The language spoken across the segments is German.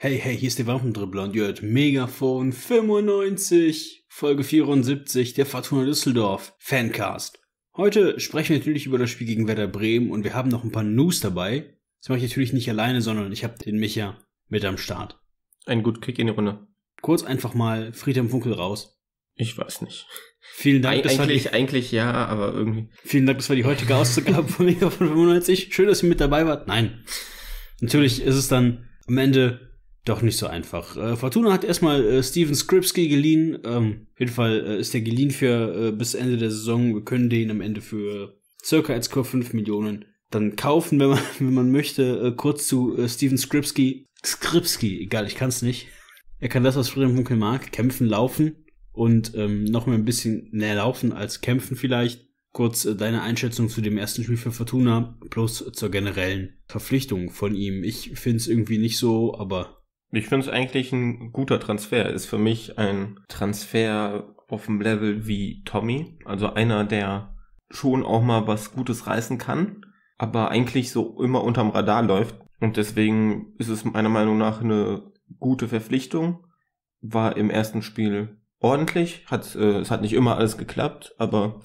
Hey, hey, hier ist der Wampendribbler und ihr hört Megafon 95, Folge 74 der Fortuna Düsseldorf Fancast. Heute sprechen wir natürlich über das Spiel gegen Werder Bremen und wir haben noch ein paar News dabei. Das mache ich natürlich nicht alleine, sondern ich habe den Micha mit am Start. Ein guter Kick in die Runde. Kurz einfach mal Friedhelm Funkel raus. Ich weiß nicht. Vielen Dank. Eig eigentlich, die, eigentlich ja, aber irgendwie. Vielen Dank, das war die heutige Ausgabe von Megafon 95. Schön, dass ihr mit dabei wart. Nein. Natürlich ist es dann am Ende doch nicht so einfach. Äh, Fortuna hat erstmal äh, Steven Skripski geliehen. Ähm, auf jeden Fall äh, ist der geliehen für äh, bis Ende der Saison. Wir können den am Ende für circa 1,5 Millionen dann kaufen, wenn man, wenn man möchte. Äh, kurz zu äh, Steven Skripski. Skripski, egal, ich kann es nicht. Er kann das, was Friedrich Munkel mag, kämpfen, laufen und ähm, noch mal ein bisschen näher laufen als kämpfen vielleicht. Kurz deine Einschätzung zu dem ersten Spiel für Fortuna plus zur generellen Verpflichtung von ihm. Ich finde es irgendwie nicht so, aber ich finde es eigentlich ein guter Transfer. Ist für mich ein Transfer auf dem Level wie Tommy. Also einer, der schon auch mal was Gutes reißen kann, aber eigentlich so immer unterm Radar läuft. Und deswegen ist es meiner Meinung nach eine gute Verpflichtung. War im ersten Spiel ordentlich. Hat, äh, es hat nicht immer alles geklappt, aber.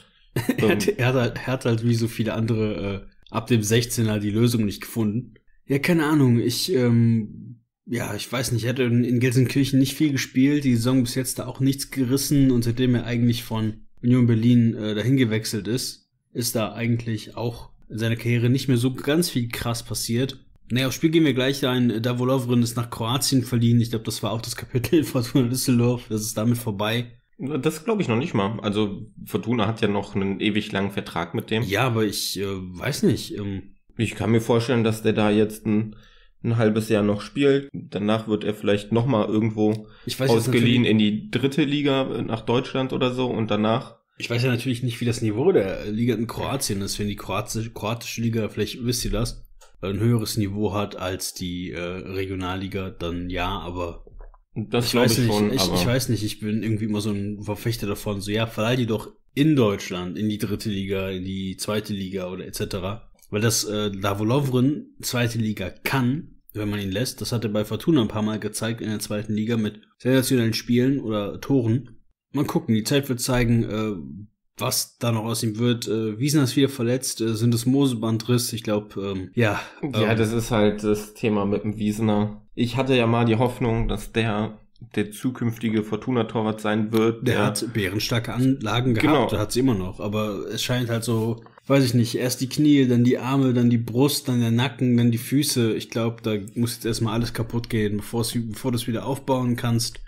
Ähm, er, hat halt, er hat halt wie so viele andere äh, ab dem 16er die Lösung nicht gefunden. Ja, keine Ahnung. Ich ähm, ja, ich weiß nicht, er hat in, in Gelsenkirchen nicht viel gespielt, die Saison bis jetzt da auch nichts gerissen und seitdem er eigentlich von Union Berlin äh, dahin gewechselt ist, ist da eigentlich auch in seiner Karriere nicht mehr so ganz viel krass passiert. Naja, aufs Spiel gehen wir gleich ein. Davolovrin ist nach Kroatien verliehen. Ich glaube, das war auch das Kapitel Fortuna Düsseldorf. Das ist damit vorbei. Das glaube ich noch nicht mal. Also Fortuna hat ja noch einen ewig langen Vertrag mit dem. Ja, aber ich äh, weiß nicht. Ähm, ich kann mir vorstellen, dass der da jetzt einen ein halbes Jahr noch spielt. Danach wird er vielleicht nochmal irgendwo ausgeliehen in die dritte Liga äh, nach Deutschland oder so und danach. Ich weiß ja natürlich nicht, wie das Niveau der Liga in Kroatien ist, wenn die kroatische, kroatische Liga, vielleicht wisst ihr das, ein höheres Niveau hat als die äh, Regionalliga, dann ja, aber das ich weiß ich nicht, schon, ich, ich, weiß nicht, ich bin irgendwie immer so ein Verfechter davon, so ja, verleih die doch in Deutschland, in die dritte Liga, in die zweite Liga oder etc. Weil das äh, Davolovren zweite Liga kann, wenn man ihn lässt, das hat er bei Fortuna ein paar Mal gezeigt in der zweiten Liga mit sensationellen Spielen oder Toren. Mal gucken, die Zeit wird zeigen, äh, was da noch aus ihm wird. Äh, Wiesner ist wieder verletzt, äh, sind es Mosebandriss, ich glaube, ähm, ja. Ähm, ja, das ist halt das Thema mit dem Wiesner. Ich hatte ja mal die Hoffnung, dass der der zukünftige Fortuna-Torwart sein wird. Der, der hat bärenstarke Anlagen gehabt, genau. hat sie immer noch, aber es scheint halt so weiß ich nicht, erst die Knie, dann die Arme, dann die Brust, dann der Nacken, dann die Füße. Ich glaube, da muss jetzt erstmal alles kaputt gehen, bevor, bevor du es wieder aufbauen kannst.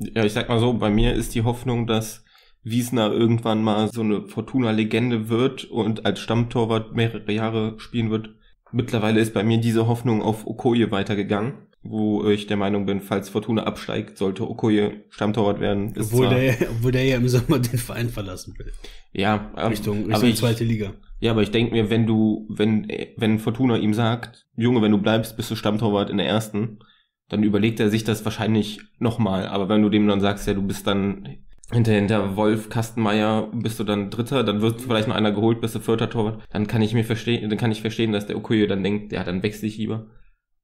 Ja, ich sag mal so, bei mir ist die Hoffnung, dass Wiesner irgendwann mal so eine Fortuna-Legende wird und als Stammtorwart mehrere Jahre spielen wird. Mittlerweile ist bei mir diese Hoffnung auf Okoye weitergegangen, wo ich der Meinung bin, falls Fortuna absteigt, sollte Okoye Stammtorwart werden. obwohl, der, obwohl der ja im Sommer den Verein verlassen will. Ja, ähm, Richtung, Richtung ich, zweite Liga. Ja, aber ich denke mir, wenn du, wenn, wenn Fortuna ihm sagt, Junge, wenn du bleibst, bist du Stammtorwart in der ersten, dann überlegt er sich das wahrscheinlich nochmal. Aber wenn du dem dann sagst, ja, du bist dann hinter, hinter Wolf, Kastenmeier, bist du dann Dritter, dann wird vielleicht noch einer geholt, bist du vierter Torwart, dann kann ich mir verstehen, dann kann ich verstehen, dass der Okoye dann denkt, ja, dann wechsle ich lieber.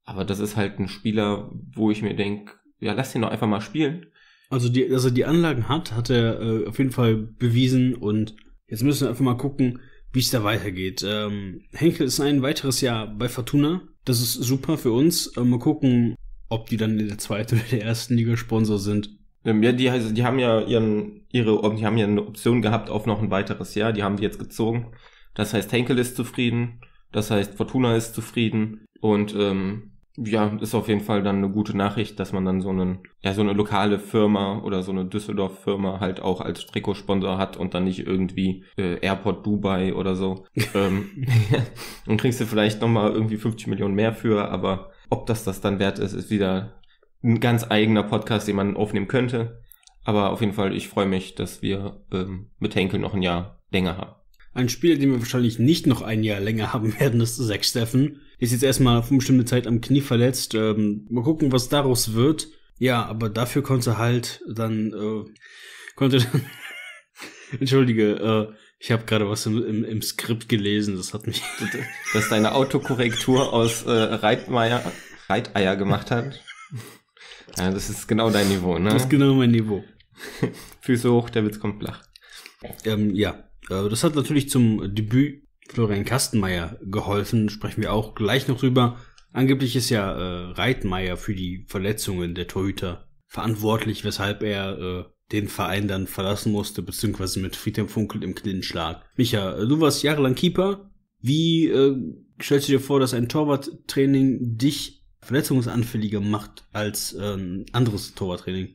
Aber das ist halt ein Spieler, wo ich mir denke, ja, lass ihn doch einfach mal spielen. Also die, dass er die Anlagen hat, hat er äh, auf jeden Fall bewiesen und jetzt müssen wir einfach mal gucken, wie es da weitergeht. Ähm, Henkel ist ein weiteres Jahr bei Fortuna. Das ist super für uns. Ähm, mal gucken, ob die dann in der zweiten oder der ersten Liga Sponsor sind. Ähm, ja, die, also die haben ja ihren, ihre, die haben ja eine Option gehabt auf noch ein weiteres Jahr. Die haben die jetzt gezogen. Das heißt, Henkel ist zufrieden. Das heißt, Fortuna ist zufrieden. Und ähm, ja, ist auf jeden Fall dann eine gute Nachricht, dass man dann so einen, ja, so eine lokale Firma oder so eine Düsseldorf-Firma halt auch als Trikotsponsor hat und dann nicht irgendwie äh, Airport Dubai oder so. ähm, und kriegst du vielleicht nochmal irgendwie 50 Millionen mehr für, aber ob das das dann wert ist, ist wieder ein ganz eigener Podcast, den man aufnehmen könnte. Aber auf jeden Fall, ich freue mich, dass wir ähm, mit Henkel noch ein Jahr länger haben. Ein Spiel, den wir wahrscheinlich nicht noch ein Jahr länger haben werden, ist Zach Steffen. Ist jetzt erstmal auf eine bestimmte Zeit am Knie verletzt. Ähm, mal gucken, was daraus wird. Ja, aber dafür konnte halt dann, äh, konnte dann, entschuldige, äh, ich habe gerade was im, im, im, Skript gelesen, das hat mich... Dass deine Autokorrektur aus äh, Reitmeier, Reiteier gemacht hat. Ja, das ist genau dein Niveau, ne? Das ist genau mein Niveau. Füße hoch, der Witz kommt flach. Ähm, ja, äh, das hat natürlich zum Debüt Florian Kastenmeier geholfen. Sprechen wir auch gleich noch drüber. Angeblich ist ja äh, Reitmeier für die Verletzungen der Torhüter verantwortlich, weshalb er äh, den Verein dann verlassen musste, beziehungsweise mit Friedhelm Funkel im Klinschlag. Micha, äh, du warst jahrelang Keeper. Wie äh, stellst du dir vor, dass ein Torwarttraining dich verletzungsanfälliger macht als ähm, anderes Torwarttraining?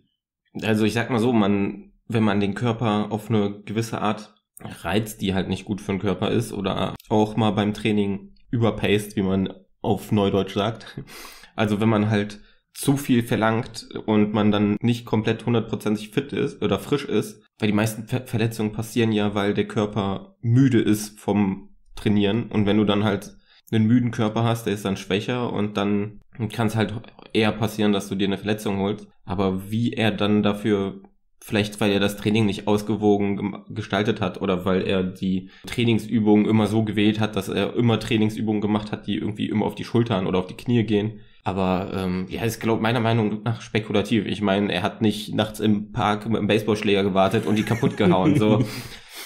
Also ich sag mal so, man, wenn man den Körper auf eine gewisse Art Reiz, die halt nicht gut für den Körper ist oder auch mal beim Training überpaced, wie man auf Neudeutsch sagt. Also wenn man halt zu viel verlangt und man dann nicht komplett hundertprozentig fit ist oder frisch ist, weil die meisten Ver Verletzungen passieren ja, weil der Körper müde ist vom Trainieren und wenn du dann halt einen müden Körper hast, der ist dann schwächer und dann kann es halt eher passieren, dass du dir eine Verletzung holst. Aber wie er dann dafür Vielleicht, weil er das Training nicht ausgewogen gestaltet hat oder weil er die Trainingsübungen immer so gewählt hat, dass er immer Trainingsübungen gemacht hat, die irgendwie immer auf die Schultern oder auf die Knie gehen. Aber ähm, ja, ist glaube meiner Meinung nach spekulativ. Ich meine, er hat nicht nachts im Park mit einem Baseballschläger gewartet und die kaputt gehauen. so.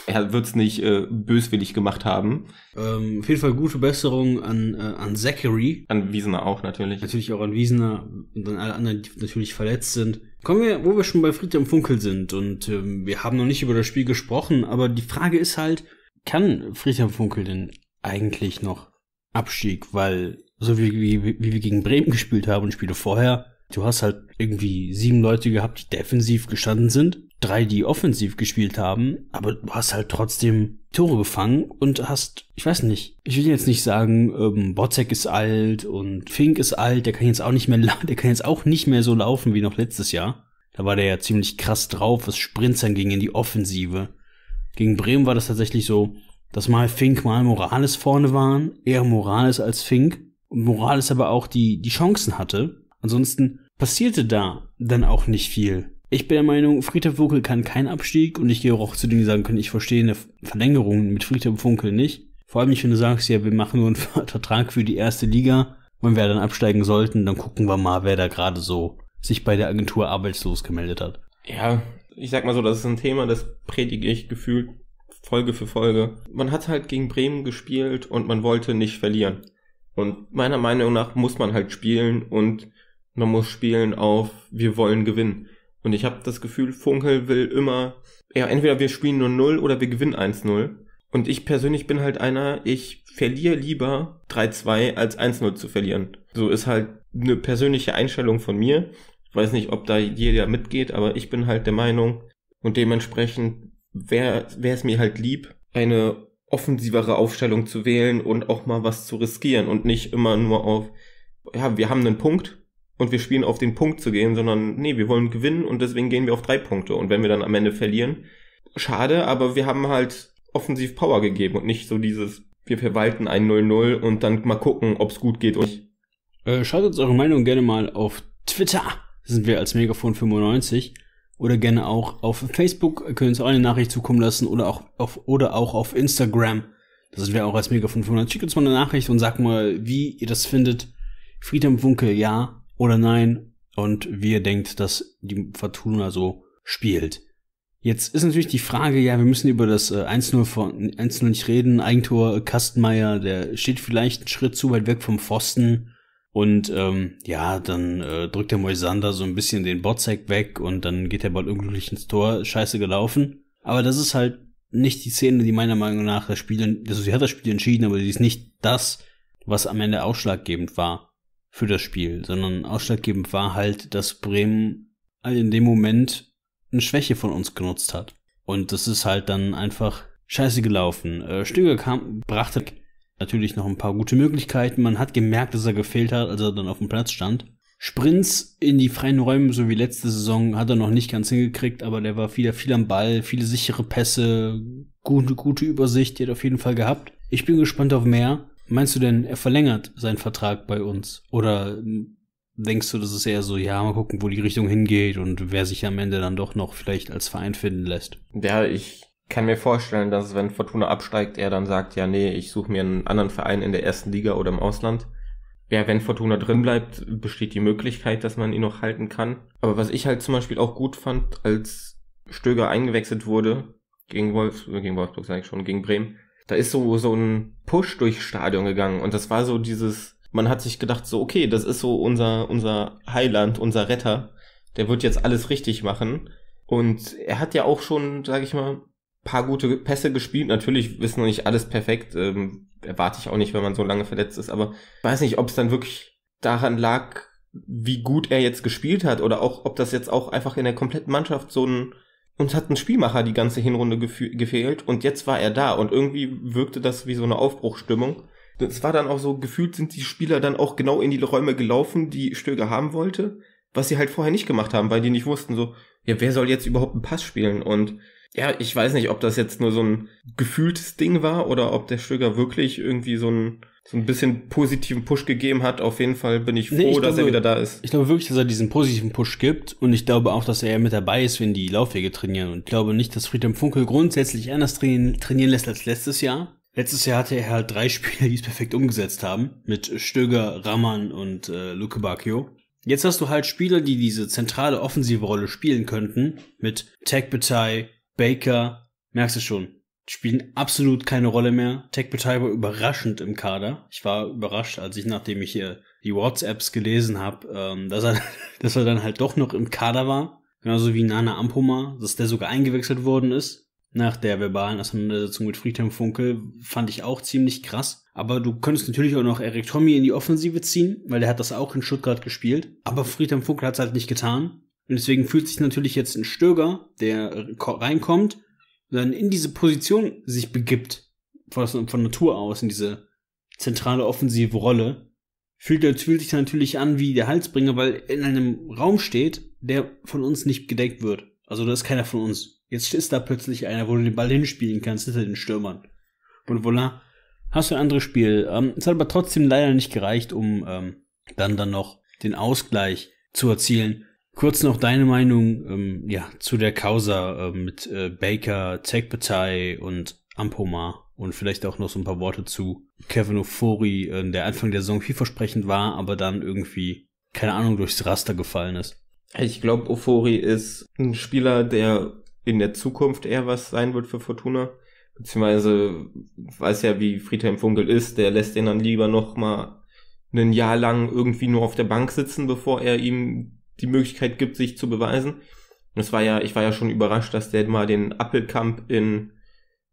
Er wird's nicht äh, böswillig gemacht haben. Ähm, auf jeden Fall gute Besserung an, äh, an Zachary. An Wiesner auch natürlich. Natürlich auch an Wiesner und an alle anderen, die natürlich verletzt sind. Kommen wir, wo wir schon bei Friedhelm Funkel sind und ähm, wir haben noch nicht über das Spiel gesprochen, aber die Frage ist halt, kann Friedhelm Funkel denn eigentlich noch Abstieg? Weil, so wie, wie, wie wir gegen Bremen gespielt haben und Spiele vorher, du hast halt irgendwie sieben Leute gehabt, die defensiv gestanden sind 3 die offensiv gespielt haben, aber du hast halt trotzdem Tore gefangen und hast, ich weiß nicht, ich will jetzt nicht sagen, ähm, Bozek ist alt und Fink ist alt, der kann jetzt auch nicht mehr, der kann jetzt auch nicht mehr so laufen wie noch letztes Jahr. Da war der ja ziemlich krass drauf, was Sprinzern ging in die Offensive. Gegen Bremen war das tatsächlich so, dass mal Fink, mal Morales vorne waren, eher Morales als Fink und Morales aber auch die, die Chancen hatte. Ansonsten passierte da dann auch nicht viel. Ich bin der Meinung, Friedhelm Funkel kann keinen Abstieg und ich gehe auch zu denen, die sagen können, ich verstehe eine Verlängerung mit Friedhelm Funkel nicht. Vor allem nicht, wenn du sagst, ja, wir machen nur einen Vertrag für die erste Liga. Wenn wir dann absteigen sollten, dann gucken wir mal, wer da gerade so sich bei der Agentur arbeitslos gemeldet hat. Ja, ich sag mal so, das ist ein Thema, das predige ich gefühlt Folge für Folge. Man hat halt gegen Bremen gespielt und man wollte nicht verlieren. Und meiner Meinung nach muss man halt spielen und man muss spielen auf, wir wollen gewinnen. Und ich habe das Gefühl, Funkel will immer, ja, entweder wir spielen nur 0 oder wir gewinnen 1-0. Und ich persönlich bin halt einer, ich verliere lieber 3-2 als 1-0 zu verlieren. So ist halt eine persönliche Einstellung von mir. Ich weiß nicht, ob da jeder mitgeht, aber ich bin halt der Meinung und dementsprechend wäre es mir halt lieb, eine offensivere Aufstellung zu wählen und auch mal was zu riskieren und nicht immer nur auf, ja, wir haben einen Punkt, und wir spielen auf den Punkt zu gehen, sondern nee, wir wollen gewinnen und deswegen gehen wir auf drei Punkte. Und wenn wir dann am Ende verlieren, schade, aber wir haben halt offensiv Power gegeben und nicht so dieses, wir verwalten ein 0-0 und dann mal gucken, ob's gut geht und nicht. Äh, uns eure Meinung gerne mal auf Twitter, sind wir als Megafon95 oder gerne auch auf Facebook könnt ihr uns auch eine Nachricht zukommen lassen oder auch auf, oder auch auf Instagram. Das sind wir auch als Megafon 95 Schickt uns mal eine Nachricht und sagt mal, wie ihr das findet. Friedhelm Wunke, ja oder nein und wie ihr denkt, dass die Fortuna so spielt. Jetzt ist natürlich die Frage, ja, wir müssen über das 1-0 äh, von 1 nicht reden. Eigentor Kastenmeier, der steht vielleicht einen Schritt zu weit weg vom Pfosten. Und ähm, ja, dann äh, drückt der Moisander so ein bisschen den Botzek weg und dann geht der Ball unglücklich ins Tor. Scheiße gelaufen. Aber das ist halt nicht die Szene, die meiner Meinung nach das Spiel, also sie hat das Spiel entschieden, aber sie ist nicht das, was am Ende ausschlaggebend war für das Spiel, sondern ausschlaggebend war halt, dass Bremen halt in dem Moment eine Schwäche von uns genutzt hat. Und das ist halt dann einfach scheiße gelaufen. Äh, Stöger kam, brachte natürlich noch ein paar gute Möglichkeiten. Man hat gemerkt, dass er gefehlt hat, als er dann auf dem Platz stand. Sprints in die freien Räume, so wie letzte Saison, hat er noch nicht ganz hingekriegt, aber der war wieder viel am Ball, viele sichere Pässe, gute, gute Übersicht, die hat auf jeden Fall gehabt. Ich bin gespannt auf mehr. Meinst du denn, er verlängert seinen Vertrag bei uns? Oder hm, denkst du, das ist eher so, ja, mal gucken, wo die Richtung hingeht und wer sich am Ende dann doch noch vielleicht als Verein finden lässt? Ja, ich kann mir vorstellen, dass wenn Fortuna absteigt, er dann sagt, ja, nee, ich suche mir einen anderen Verein in der ersten Liga oder im Ausland. Ja, wenn Fortuna drin bleibt, besteht die Möglichkeit, dass man ihn noch halten kann. Aber was ich halt zum Beispiel auch gut fand, als Stöger eingewechselt wurde, gegen, Wolfsburg, gegen Wolfsburg sage ich schon, gegen Bremen, da ist so, so ein Push durchs Stadion gegangen und das war so dieses, man hat sich gedacht, so, okay, das ist so unser, unser Heiland, unser Retter, der wird jetzt alles richtig machen. Und er hat ja auch schon, sag ich mal, paar gute Pässe gespielt. Natürlich wissen noch nicht alles perfekt. Ähm, erwarte ich auch nicht, wenn man so lange verletzt ist. Aber ich weiß nicht, ob es dann wirklich daran lag, wie gut er jetzt gespielt hat oder auch, ob das jetzt auch einfach in der kompletten Mannschaft so ein, uns hat ein Spielmacher die ganze Hinrunde gefehlt und jetzt war er da und irgendwie wirkte das wie so eine Aufbruchstimmung. Es war dann auch so, gefühlt sind die Spieler dann auch genau in die Räume gelaufen, die Stöger haben wollte, was sie halt vorher nicht gemacht haben, weil die nicht wussten so, ja, wer soll jetzt überhaupt einen Pass spielen und ja, ich weiß nicht, ob das jetzt nur so ein gefühltes Ding war oder ob der Stöger wirklich irgendwie so ein so ein bisschen positiven Push gegeben hat. Auf jeden Fall bin ich froh, nee, ich glaube, dass er wieder da ist. Ich glaube wirklich, dass er diesen positiven Push gibt und ich glaube auch, dass er mit dabei ist, wenn die Laufwege trainieren. Und ich glaube nicht, dass Friedhelm Funkel grundsätzlich anders trainieren, trainieren lässt als letztes Jahr. Letztes Jahr hatte er halt drei Spieler, die es perfekt umgesetzt haben, mit Stöger, Raman und äh, Luke Bacchio. Jetzt hast du halt Spieler, die diese zentrale offensive Rolle spielen könnten, mit Tech Betai, Baker, merkst du schon, spielen absolut keine Rolle mehr. Tech betreiber überraschend im Kader. Ich war überrascht, als ich, nachdem ich hier die WhatsApps gelesen habe, ähm, dass, er, dass er dann halt doch noch im Kader war. Genauso wie Nana Ampoma, dass der sogar eingewechselt worden ist. Nach der verbalen Auseinandersetzung mit Friedhelm Funkel fand ich auch ziemlich krass. Aber du könntest natürlich auch noch Eric Tommy in die Offensive ziehen, weil der hat das auch in Stuttgart gespielt. Aber Friedhelm Funkel hat es halt nicht getan. Und deswegen fühlt sich natürlich jetzt ein Stöger, der reinkommt, dann in diese Position sich begibt, von, von Natur aus, in diese zentrale offensive Rolle, fühlt, fühlt sich natürlich an wie der Halsbringer, weil in einem Raum steht, der von uns nicht gedeckt wird. Also da ist keiner von uns. Jetzt ist da plötzlich einer, wo du den Ball hinspielen kannst, hinter den Stürmern. Und voilà, hast du ein anderes Spiel. Ähm, es hat aber trotzdem leider nicht gereicht, um ähm, dann dann noch den Ausgleich zu erzielen. Kurz noch deine Meinung ähm, ja, zu der Causa äh, mit äh, Baker, Tech und Ampomar und vielleicht auch noch so ein paar Worte zu Kevin Ofori, äh, der Anfang der Saison vielversprechend war, aber dann irgendwie, keine Ahnung, durchs Raster gefallen ist. Ich glaube, Ofori ist ein Spieler, der in der Zukunft eher was sein wird für Fortuna. Beziehungsweise weiß ja, wie Friedhelm Funkel ist, der lässt den dann lieber nochmal ein Jahr lang irgendwie nur auf der Bank sitzen, bevor er ihm die Möglichkeit gibt, sich zu beweisen. Und es war ja, ich war ja schon überrascht, dass der mal den Appelkamp in,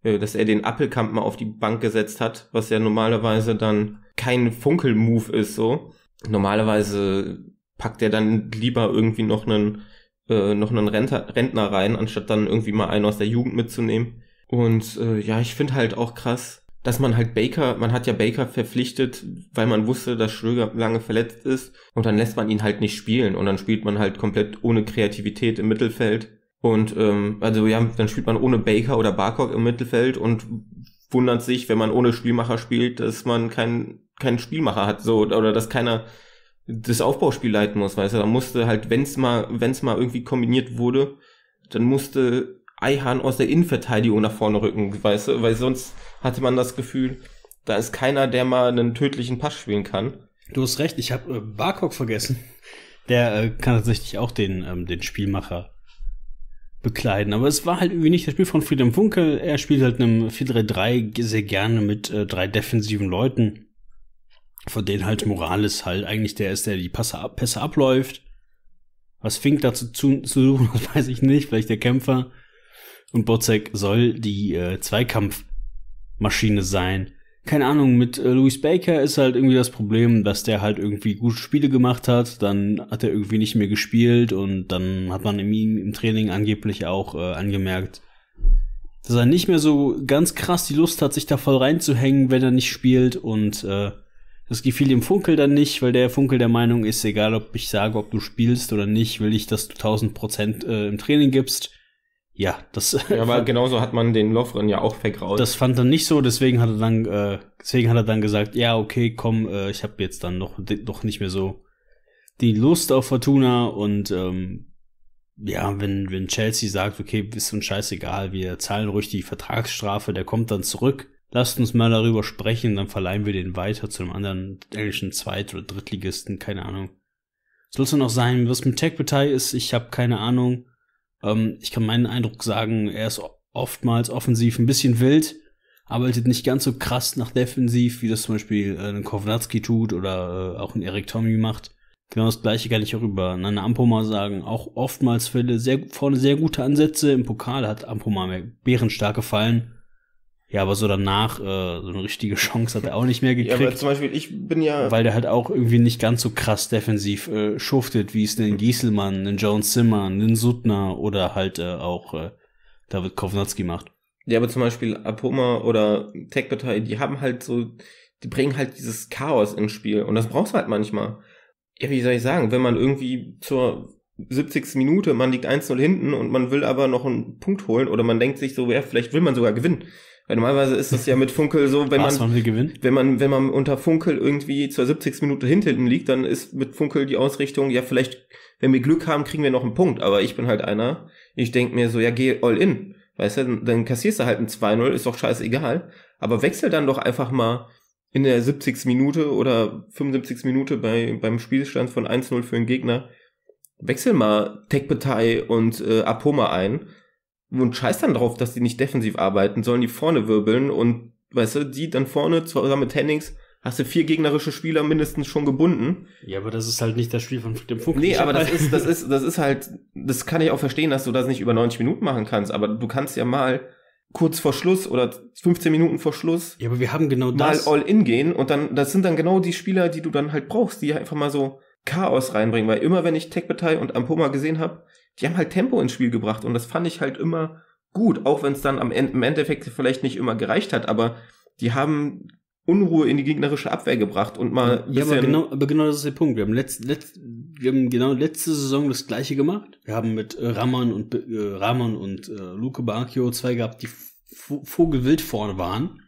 äh, dass er den Appelkamp mal auf die Bank gesetzt hat, was ja normalerweise dann kein Funkelmove ist, so. Normalerweise packt er dann lieber irgendwie noch einen, äh, noch einen Rentner, Rentner rein, anstatt dann irgendwie mal einen aus der Jugend mitzunehmen. Und äh, ja, ich finde halt auch krass, dass man halt Baker, man hat ja Baker verpflichtet, weil man wusste, dass Schröger lange verletzt ist und dann lässt man ihn halt nicht spielen und dann spielt man halt komplett ohne Kreativität im Mittelfeld und ähm, also ja, dann spielt man ohne Baker oder Barcock im Mittelfeld und wundert sich, wenn man ohne Spielmacher spielt, dass man keinen keinen Spielmacher hat so oder dass keiner das Aufbauspiel leiten muss, weißt du, da musste halt, wenn's mal, wenn's mal irgendwie kombiniert wurde, dann musste Eihahn aus der Innenverteidigung nach vorne rücken, weißt du? Weil sonst hatte man das Gefühl, da ist keiner, der mal einen tödlichen Pass spielen kann. Du hast recht, ich habe äh, Barkok vergessen. Der äh, kann tatsächlich auch den, ähm, den Spielmacher bekleiden. Aber es war halt irgendwie nicht das Spiel von Friedem Funkel. Er spielt halt einem 4-3-3 sehr gerne mit äh, drei defensiven Leuten, von denen halt Morales halt eigentlich der ist, der die Pässe, ab Pässe abläuft. Was Fink dazu zu, zu suchen, das weiß ich nicht. Vielleicht der Kämpfer. Und Bozek soll die äh, Zweikampfmaschine sein. Keine Ahnung, mit äh, Louis Baker ist halt irgendwie das Problem, dass der halt irgendwie gute Spiele gemacht hat, dann hat er irgendwie nicht mehr gespielt und dann hat man ihm im Training angeblich auch äh, angemerkt, dass er nicht mehr so ganz krass die Lust hat, sich da voll reinzuhängen, wenn er nicht spielt und äh, das gefiel dem Funkel dann nicht, weil der Funkel der Meinung ist, egal ob ich sage, ob du spielst oder nicht, will ich, dass du 1000 äh, im Training gibst ja, das. Ja, aber genauso hat man den Lovren ja auch vergraut. Das fand er nicht so, deswegen hat er dann, äh, deswegen hat er dann gesagt, ja, okay, komm, äh, ich habe jetzt dann noch, doch nicht mehr so die Lust auf Fortuna und ähm, ja, wenn, wenn Chelsea sagt, okay, ist uns scheißegal, wir zahlen ruhig die Vertragsstrafe, der kommt dann zurück, lasst uns mal darüber sprechen, dann verleihen wir den weiter zu einem anderen englischen Zweit- oder Drittligisten, keine Ahnung. Soll es noch sein, was mit Tech Partei ist, ich habe keine Ahnung. Ähm, ich kann meinen Eindruck sagen, er ist oftmals offensiv ein bisschen wild, arbeitet nicht ganz so krass nach defensiv, wie das zum Beispiel äh, ein Kovnatski tut oder äh, auch ein Erik Tommy macht. Genau das gleiche kann ich auch über Nana Ampoma sagen. Auch oftmals Fälle, sehr, vorne sehr gute Ansätze. Im Pokal hat Ampoma bärenstark gefallen. Ja, aber so danach, äh, so eine richtige Chance hat er auch nicht mehr gekriegt. Ja, aber zum Beispiel, ich bin ja. Weil der halt auch irgendwie nicht ganz so krass defensiv äh, schuftet, wie es den Gieselmann, den Jones Zimmer, den Suttner oder halt äh, auch äh, David Kovnatski macht. Ja, aber zum Beispiel Apoma oder Techbetai, die haben halt so, die bringen halt dieses Chaos ins Spiel und das brauchst du halt manchmal. Ja, wie soll ich sagen, wenn man irgendwie zur 70. Minute, man liegt 1-0 hinten und man will aber noch einen Punkt holen oder man denkt sich so, ja, vielleicht will man sogar gewinnen weil normalerweise ist das ja mit Funkel so, wenn Was, man, wenn man, wenn man unter Funkel irgendwie zur 70. Minute hinten liegt, dann ist mit Funkel die Ausrichtung, ja, vielleicht, wenn wir Glück haben, kriegen wir noch einen Punkt. Aber ich bin halt einer, ich denk mir so, ja, geh all in. Weißt du, dann kassierst du halt ein 2-0, ist doch scheißegal. Aber wechsel dann doch einfach mal in der 70. Minute oder 75. Minute bei, beim Spielstand von 1-0 für den Gegner. Wechsel mal Tekbetei und äh, Apoma ein und scheiß dann drauf, dass die nicht defensiv arbeiten, sollen die vorne wirbeln und weißt du, die dann vorne zusammen mit Hennings hast du vier gegnerische Spieler mindestens schon gebunden. Ja, aber das ist halt nicht das Spiel von dem Funk. Nee, aber das halt ist, das ist, das ist halt, das kann ich auch verstehen, dass du das nicht über 90 Minuten machen kannst, aber du kannst ja mal kurz vor Schluss oder 15 Minuten vor Schluss. Ja, aber wir haben genau das. Mal all in gehen und dann, das sind dann genau die Spieler, die du dann halt brauchst, die einfach mal so Chaos reinbringen, weil immer wenn ich Tech und Ampoma gesehen habe, die haben halt Tempo ins Spiel gebracht und das fand ich halt immer gut, auch wenn es dann am Ende, im Endeffekt vielleicht nicht immer gereicht hat, aber die haben Unruhe in die gegnerische Abwehr gebracht und mal. ja, aber genau, aber genau das ist der Punkt. Wir haben, letzt, letzt, wir haben genau letzte Saison das gleiche gemacht. Wir haben mit äh, Raman und äh, Raman und äh, Luke Bacchio zwei gehabt, die vogelwild vorne waren.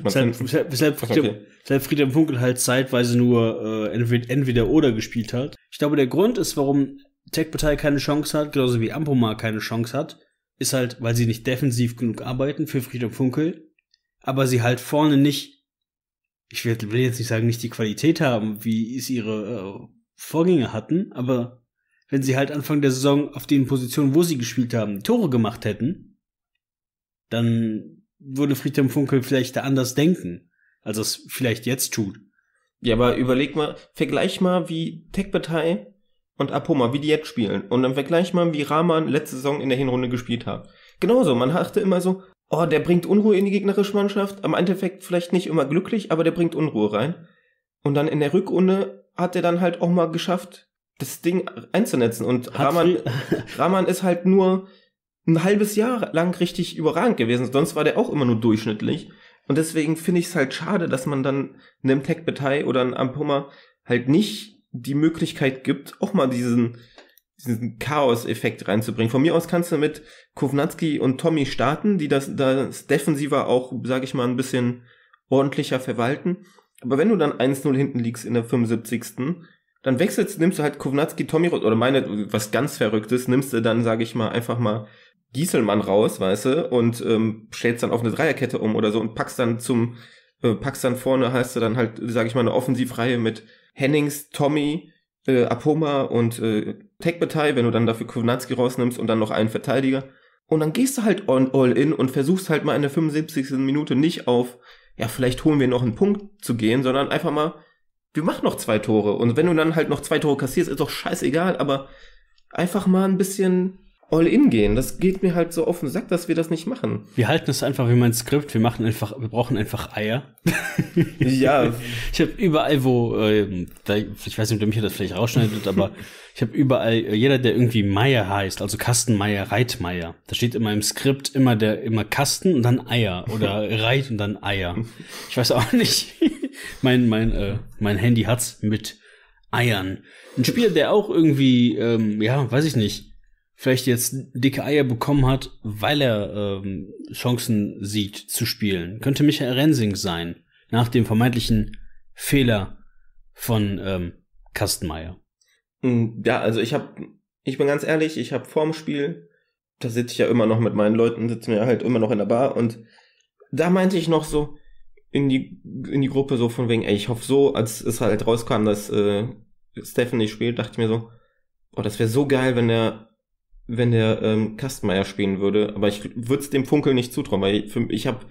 Weshalb, weshalb, weshalb, Friedhelm, okay. Friedhelm Funkel halt zeitweise nur äh, entweder, entweder oder gespielt hat. Ich glaube, der Grund ist, warum Tech-Partei keine Chance hat, genauso wie Ampomar keine Chance hat, ist halt, weil sie nicht defensiv genug arbeiten für Friedhof Funkel, aber sie halt vorne nicht, ich will, will jetzt nicht sagen, nicht die Qualität haben, wie es ihre äh, Vorgänger hatten, aber wenn sie halt Anfang der Saison auf den Positionen, wo sie gespielt haben, Tore gemacht hätten, dann würde Friedhelm Funkel vielleicht da anders denken, als es vielleicht jetzt tut. Ja, aber überleg mal, vergleich mal, wie Tech-Partei und Apoma, ah, wie die jetzt spielen. Und dann vergleich mal, wie Rahman letzte Saison in der Hinrunde gespielt hat. Genauso, man dachte immer so, oh, der bringt Unruhe in die gegnerische Mannschaft, am Endeffekt vielleicht nicht immer glücklich, aber der bringt Unruhe rein. Und dann in der Rückrunde hat er dann halt auch mal geschafft, das Ding einzunetzen. Und Rahman, Rahman ist halt nur ein halbes Jahr lang richtig überragend gewesen, sonst war der auch immer nur durchschnittlich. Und deswegen finde ich es halt schade, dass man dann einem Tech Betai oder einem Ampoma halt nicht die Möglichkeit gibt, auch mal diesen, diesen Chaos-Effekt reinzubringen. Von mir aus kannst du mit Kovnatski und Tommy starten, die das, das defensiver auch, sage ich mal, ein bisschen ordentlicher verwalten. Aber wenn du dann 1-0 hinten liegst in der 75. Dann wechselst, nimmst du halt Kovnatski, Tommy oder meine, was ganz Verrücktes, nimmst du dann, sage ich mal, einfach mal Gieselmann raus, weißt du, und ähm, stellst dann auf eine Dreierkette um oder so und packst dann zum, äh, packst dann vorne, heißt du dann halt, sage ich mal, eine Offensivreihe mit Hennings, Tommy, äh, Apoma und äh, Tekbetai, wenn du dann dafür Kovnatski rausnimmst und dann noch einen Verteidiger. Und dann gehst du halt on, all in und versuchst halt mal in der 75. Minute nicht auf, ja, vielleicht holen wir noch einen Punkt zu gehen, sondern einfach mal, wir machen noch zwei Tore. Und wenn du dann halt noch zwei Tore kassierst, ist doch scheißegal, aber einfach mal ein bisschen all in gehen. Das geht mir halt so auf den Sack, dass wir das nicht machen. Wir halten es einfach wie mein Skript. Wir machen einfach, wir brauchen einfach Eier. ja. Ich habe überall, wo, äh, da, ich weiß nicht, ob der Michael das vielleicht rausschneidet, aber ich habe überall, äh, jeder, der irgendwie Meier heißt, also Kastenmeier, Reitmeier, da steht immer im Skript immer der, immer Kasten und dann Eier oder Reit und dann Eier. Ich weiß auch nicht. mein, mein, äh, mein Handy hat's mit Eiern. Ein Spieler, der auch irgendwie, ähm, ja, weiß ich nicht, vielleicht jetzt dicke Eier bekommen hat, weil er ähm, Chancen sieht zu spielen. Könnte Michael Rensing sein, nach dem vermeintlichen Fehler von ähm, Kastenmeier. Hm, ja, also ich habe, ich bin ganz ehrlich, ich habe vorm Spiel, da sitze ich ja immer noch mit meinen Leuten, sitze mir halt immer noch in der Bar und da meinte ich noch so in die in die Gruppe so von wegen, ey, ich hoffe so, als es halt rauskam, dass äh, Stephanie spielt, dachte ich mir so, oh, das wäre so geil, wenn er wenn der ähm, Kastenmeier spielen würde, aber ich würde es dem Funkel nicht zutrauen, weil für, ich habe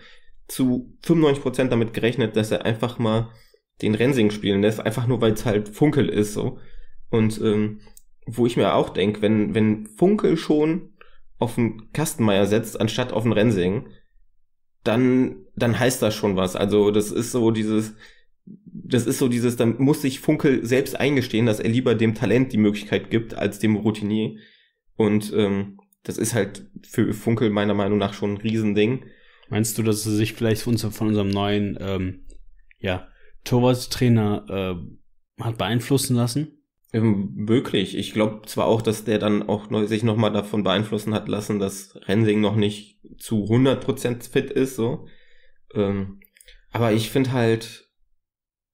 zu 95% damit gerechnet, dass er einfach mal den Rensing spielen lässt, einfach nur weil es halt Funkel ist so. Und ähm, wo ich mir auch denke, wenn, wenn Funkel schon auf den Kastenmeier setzt, anstatt auf den Rensing, dann, dann heißt das schon was. Also das ist so dieses, das ist so dieses, dann muss sich Funkel selbst eingestehen, dass er lieber dem Talent die Möglichkeit gibt, als dem Routinier. Und ähm, das ist halt für Funkel meiner Meinung nach schon ein Riesending. Meinst du, dass sie sich vielleicht von, unserem neuen ähm, ja, Torwarttrainer äh, hat beeinflussen lassen? Ähm, möglich. Ich glaube zwar auch, dass der dann auch neu, sich nochmal davon beeinflussen hat lassen, dass Rensing noch nicht zu 100% fit ist, so. Ähm, aber ich finde halt,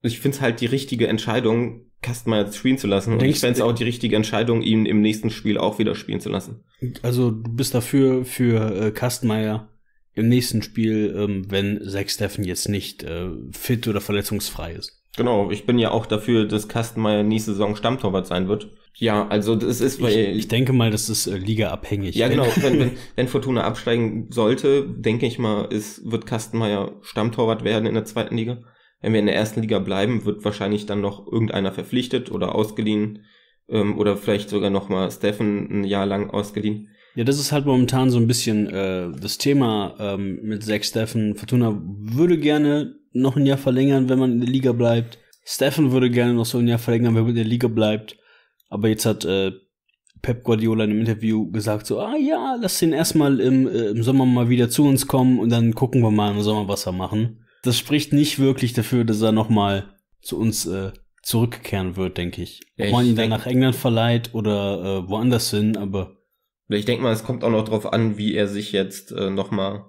ich finde es halt die richtige Entscheidung, Kastmeier spielen zu lassen. Und ich fände es auch die richtige Entscheidung, ihn im nächsten Spiel auch wieder spielen zu lassen. Also du bist dafür für äh, Kastmeier im nächsten Spiel, ähm, wenn Zach Steffen jetzt nicht äh, fit oder verletzungsfrei ist. Genau, ich bin ja auch dafür, dass Kastenmeier nächste Saison Stammtorwart sein wird. Ja, also das ist weil ich, ich denke mal, das ist äh, Liga Ja, genau. wenn, wenn, wenn Fortuna absteigen sollte, denke ich mal, ist wird Kastenmeier Stammtorwart werden in der zweiten Liga wenn wir in der ersten Liga bleiben, wird wahrscheinlich dann noch irgendeiner verpflichtet oder ausgeliehen ähm, oder vielleicht sogar nochmal Steffen ein Jahr lang ausgeliehen. Ja, das ist halt momentan so ein bisschen äh, das Thema ähm, mit Zach Steffen. Fortuna würde gerne noch ein Jahr verlängern, wenn man in der Liga bleibt. Steffen würde gerne noch so ein Jahr verlängern, wenn man in der Liga bleibt. Aber jetzt hat äh, Pep Guardiola in einem Interview gesagt, so, ah ja, lass den erstmal im, äh, im Sommer mal wieder zu uns kommen und dann gucken wir mal im Sommer, was wir machen das spricht nicht wirklich dafür, dass er nochmal zu uns äh, zurückkehren wird, denke ich. Ja, Ob man ihn dann nach England verleiht oder äh, woanders hin, aber. Ich denke mal, es kommt auch noch drauf an, wie er sich jetzt äh, nochmal,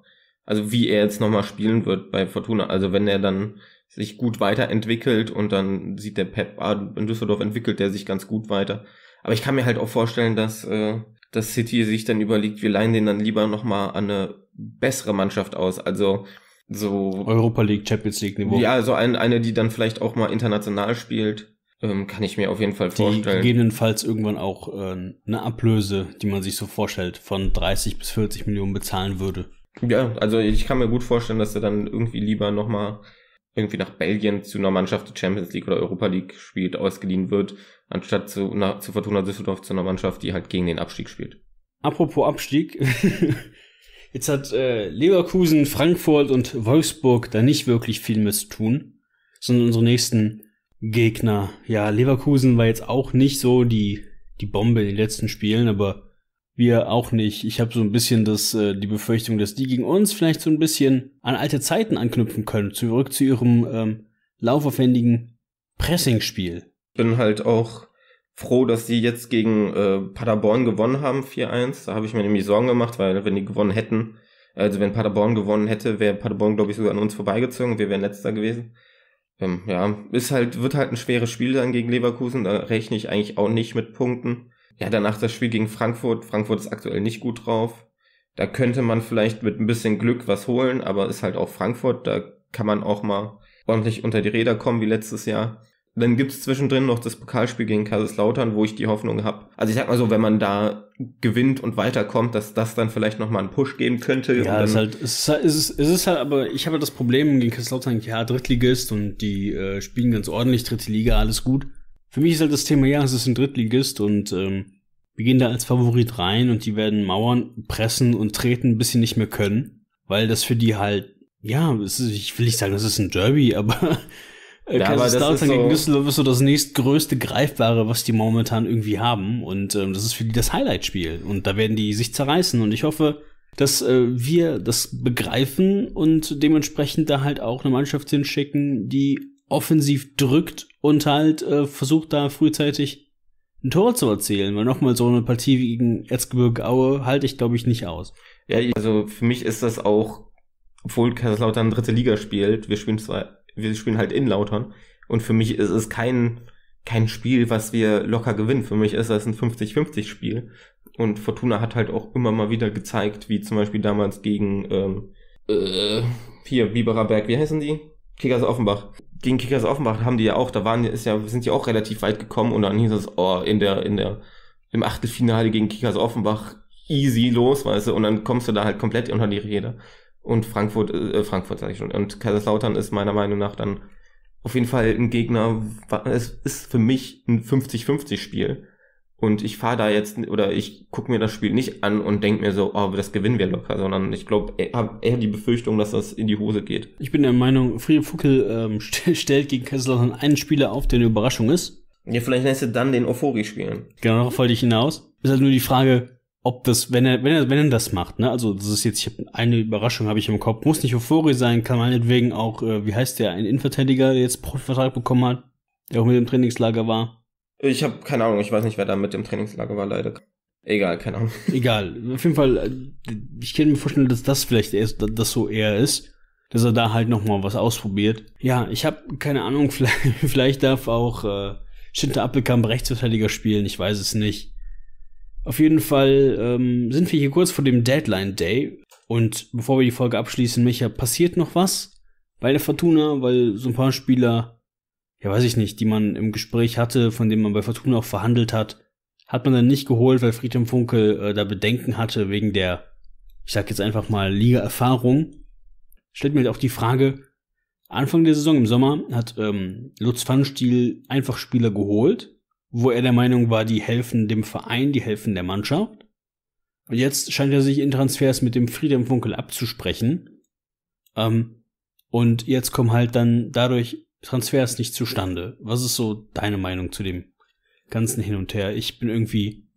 also wie er jetzt nochmal spielen wird bei Fortuna. Also wenn er dann sich gut weiterentwickelt und dann sieht der Pep, ah, in Düsseldorf entwickelt er sich ganz gut weiter. Aber ich kann mir halt auch vorstellen, dass, äh, dass City sich dann überlegt, wir leihen den dann lieber nochmal an eine bessere Mannschaft aus. Also so. Europa League, Champions League Niveau. Ja, also ein, eine, die dann vielleicht auch mal international spielt. Ähm, kann ich mir auf jeden Fall die vorstellen. Gegebenenfalls irgendwann auch äh, eine Ablöse, die man sich so vorstellt, von 30 bis 40 Millionen bezahlen würde. Ja, also ich kann mir gut vorstellen, dass er dann irgendwie lieber nochmal irgendwie nach Belgien zu einer Mannschaft, die Champions League oder Europa League spielt, ausgeliehen wird, anstatt zu, na, zu Fortuna Düsseldorf zu einer Mannschaft, die halt gegen den Abstieg spielt. Apropos Abstieg, Jetzt hat äh, Leverkusen, Frankfurt und Wolfsburg da nicht wirklich viel mit zu tun, sondern unsere nächsten Gegner. Ja, Leverkusen war jetzt auch nicht so die, die Bombe in den letzten Spielen, aber wir auch nicht. Ich habe so ein bisschen das, äh, die Befürchtung, dass die gegen uns vielleicht so ein bisschen an alte Zeiten anknüpfen können, zurück zu ihrem ähm, laufaufwendigen Pressingspiel. Bin halt auch froh, dass sie jetzt gegen äh, Paderborn gewonnen haben, 4-1. Da habe ich mir nämlich Sorgen gemacht, weil wenn die gewonnen hätten, also wenn Paderborn gewonnen hätte, wäre Paderborn, glaube ich, sogar an uns vorbeigezogen. Wir wären letzter gewesen. Ähm, ja, ist halt, wird halt ein schweres Spiel dann gegen Leverkusen. Da rechne ich eigentlich auch nicht mit Punkten. Ja, danach das Spiel gegen Frankfurt. Frankfurt ist aktuell nicht gut drauf. Da könnte man vielleicht mit ein bisschen Glück was holen, aber ist halt auch Frankfurt. Da kann man auch mal ordentlich unter die Räder kommen wie letztes Jahr dann gibt's zwischendrin noch das Pokalspiel gegen Kaiserslautern, wo ich die Hoffnung habe. Also ich sag mal so, wenn man da gewinnt und weiterkommt, dass das dann vielleicht nochmal einen Push geben könnte. Ja, ist halt, es, ist halt, es, ist, es ist halt, aber ich habe halt das Problem gegen Kaiserslautern, ja, Drittligist und die äh, spielen ganz ordentlich, dritte Liga, alles gut. Für mich ist halt das Thema, ja, es ist ein Drittligist und ähm, wir gehen da als Favorit rein und die werden Mauern pressen und treten, bis sie nicht mehr können, weil das für die halt, ja, ist, ich will nicht sagen, das ist ein Derby, aber Ja, Äh, ja, Kaiserslautern gegen so ist so das nächstgrößte Greifbare, was die momentan irgendwie haben. Und ähm, das ist für die das Highlight-Spiel. Und da werden die sich zerreißen. Und ich hoffe, dass äh, wir das begreifen und dementsprechend da halt auch eine Mannschaft hinschicken, die offensiv drückt und halt äh, versucht da frühzeitig ein Tor zu erzielen. Weil nochmal so eine Partie gegen Erzgebirge Aue halte ich, glaube ich, nicht aus. Ja, also für mich ist das auch, obwohl Kaiserslautern dritte Liga spielt, wir spielen zwar wir spielen halt in Lautern. Und für mich ist es kein, kein Spiel, was wir locker gewinnen. Für mich ist das ein 50-50 Spiel. Und Fortuna hat halt auch immer mal wieder gezeigt, wie zum Beispiel damals gegen, ähm, äh, hier, Bibererberg, wie heißen die? Kickers Offenbach. Gegen Kickers Offenbach haben die ja auch, da waren, ist ja, sind die auch relativ weit gekommen und dann hieß es, oh, in der, in der, im Achtelfinale gegen Kickers Offenbach easy los, weißt du, und dann kommst du da halt komplett unter die Räder. Und Frankfurt, äh, äh Frankfurt sage ich schon. Und Kaiserslautern ist meiner Meinung nach dann auf jeden Fall ein Gegner. Es ist für mich ein 50-50 Spiel. Und ich fahre da jetzt oder ich gucke mir das Spiel nicht an und denke mir so, oh, das gewinnen wir locker, sondern ich glaube, habe eher die Befürchtung, dass das in die Hose geht. Ich bin der Meinung, Friede Fuckel ähm, st stellt gegen Kaiserslautern einen Spieler auf, der eine Überraschung ist. Ja, vielleicht lässt er dann den Euphorie spielen. Genau, darauf wollte ich hinaus. Ist halt nur die Frage, ob das, wenn er, wenn er, wenn er das macht, ne, also das ist jetzt, ich hab, eine Überraschung habe ich im Kopf, muss nicht euphorisch sein, kann meinetwegen auch, äh, wie heißt der, ein Innenverteidiger, der jetzt Profivertrag bekommen hat, der auch mit dem Trainingslager war. Ich habe keine Ahnung, ich weiß nicht, wer da mit dem Trainingslager war, leider. Egal, keine Ahnung. Egal, auf jeden Fall, äh, ich kann mir vorstellen, dass das vielleicht erst, das so eher ist, dass er da halt nochmal was ausprobiert. Ja, ich habe keine Ahnung, vielleicht, vielleicht darf auch äh, Shinta Appelkamp Rechtsverteidiger spielen, ich weiß es nicht auf jeden Fall ähm, sind wir hier kurz vor dem Deadline Day. Und bevor wir die Folge abschließen, Micha, passiert noch was bei der Fortuna, weil so ein paar Spieler, ja weiß ich nicht, die man im Gespräch hatte, von denen man bei Fortuna auch verhandelt hat, hat man dann nicht geholt, weil Friedhelm Funkel äh, da Bedenken hatte wegen der, ich sag jetzt einfach mal, Liga-Erfahrung. Stellt mir halt auch die Frage, Anfang der Saison im Sommer hat ähm, Lutz Pfannstiel einfach Spieler geholt, wo er der Meinung war, die helfen dem Verein, die helfen der Mannschaft. Und jetzt scheint er sich in Transfers mit dem Friedhelm Funkel abzusprechen. Ähm, und jetzt kommen halt dann dadurch Transfers nicht zustande. Was ist so deine Meinung zu dem ganzen Hin und Her? Ich bin irgendwie